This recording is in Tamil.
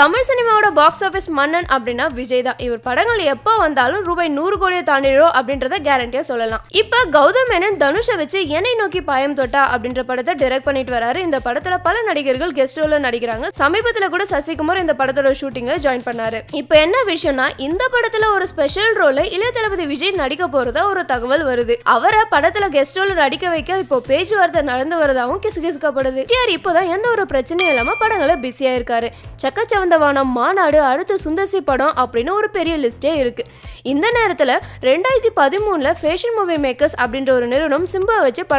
தமிழ் சினிமாவோட பாக்ஸ் ஆஃபீஸ் மன்னன் அப்படின்னா விஜய் தான் இவர் படங்கள் எப்போ வந்தாலும் ரூபாய் நூறு கோடியை தாண்டிடும் அப்படின்றத கேரண்டியா சொல்லலாம் இப்போ கௌதம் மேனன் தனுஷை வச்சு என்னை நோக்கி பாயம் தொட்டா அப்படின்ற படத்தை டைரக்ட் பண்ணிட்டு வராரு இந்த படத்துல பல நடிகர்கள் கெஸ்ட் ரோல நடிக்கிறாங்க சமீபத்தில் கூட சசிகுமார் இந்த படத்தோட ஷூட்டிங்க ஜாயின் பண்ணாரு இப்போ என்ன விஷயம்னா இந்த படத்துல ஒரு ஸ்பெஷல் ரோல இளைய தளபதி விஜய் நடிக்க போறதா ஒரு தகவல் வருது அவரை படத்துல கெஸ்ட் ரோல நடிக்க வைக்க இப்போ பேச்சுவார்த்தை நடந்து வரதாகவும் கிசுகிசுக்கப்படுது இப்போதான் எந்த ஒரு பிரச்சனையும் இல்லாம படங்களை பிஸியா இருக்காரு சக்கச்சவன் ஆனந்தவனம் மாநாடு அடுத்து சுந்தசி படம் அப்படின்னு ஒரு பெரிய லிஸ்டே இருக்குது இந்த நேரத்தில் ரெண்டாயிரத்தி பதிமூணில் ஃபேஷன் மூவி மேக்கர்ஸ் அப்படின்ற ஒரு நிறுவனம் சிம்பா வச்சு படம்